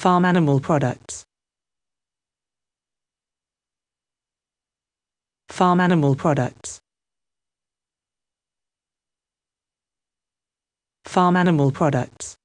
farm animal products farm animal products farm animal products